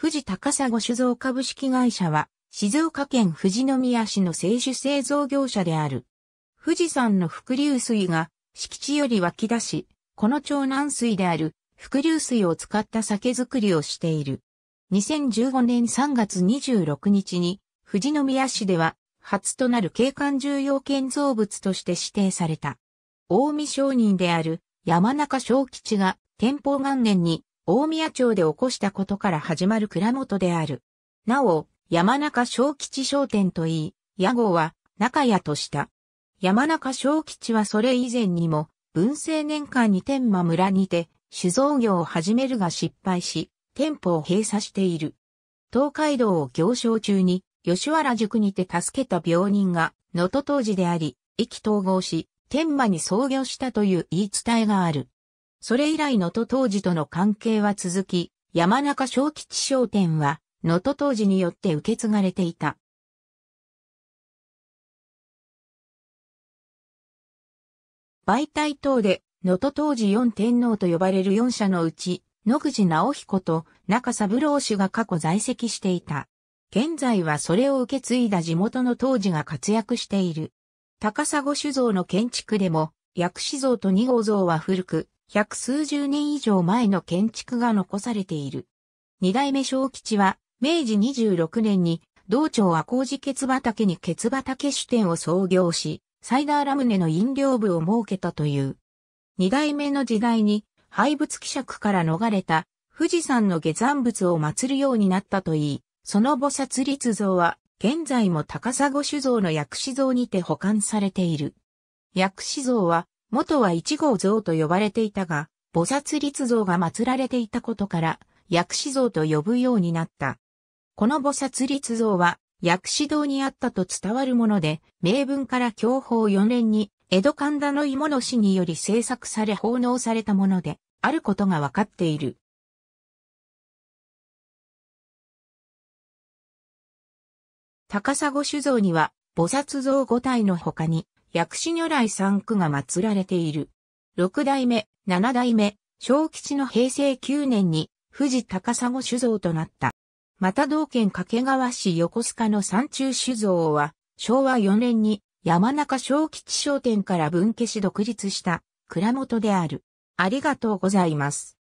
富士高砂酒造株式会社は、静岡県富士宮市の清酒製造業者である。富士山の伏流水が敷地より湧き出し、この長南水である伏流水を使った酒造りをしている。2015年3月26日に富士宮市では初となる景観重要建造物として指定された。大見商人である山中小吉が天保元年に大宮町で起こしたことから始まる蔵元である。なお、山中小吉商店といい、屋号は中屋とした。山中小吉はそれ以前にも、文政年間に天満村にて酒造業を始めるが失敗し、店舗を閉鎖している。東海道を行商中に、吉原塾にて助けた病人が、能登当時であり、意気統合し、天満に創業したという言い伝えがある。それ以来能登当時との関係は続き、山中小吉商店は、能登当時によって受け継がれていた。媒体等で、能登当時四天皇と呼ばれる四社のうち、野口直彦と中三郎氏が過去在籍していた。現在はそれを受け継いだ地元の当時が活躍している。高砂酒造の建築でも、薬師像と二号像は古く、百数十年以上前の建築が残されている。二代目小吉は、明治26年に、道庁赤工寺ケツ畑にケツ畑主店を創業し、サイダーラムネの飲料部を設けたという。二代目の時代に、廃仏希釈から逃れた、富士山の下山仏を祀るようになったといい、その菩薩立像は、現在も高砂酒造の薬師像にて保管されている。薬師像は、元は一号像と呼ばれていたが、菩薩立像が祀られていたことから、薬師像と呼ぶようになった。この菩薩立像は、薬師堂にあったと伝わるもので、名文から教法4年に、江戸神田の芋の師により制作され奉納されたもので、あることがわかっている。高砂酒像には、菩薩像5体の他に、薬師如来三区が祀られている。六代目、七代目、小吉の平成九年に富士高砂酒造となった。また同県掛川市横須賀の山中酒造は昭和四年に山中小吉商店から分家し独立した蔵元である。ありがとうございます。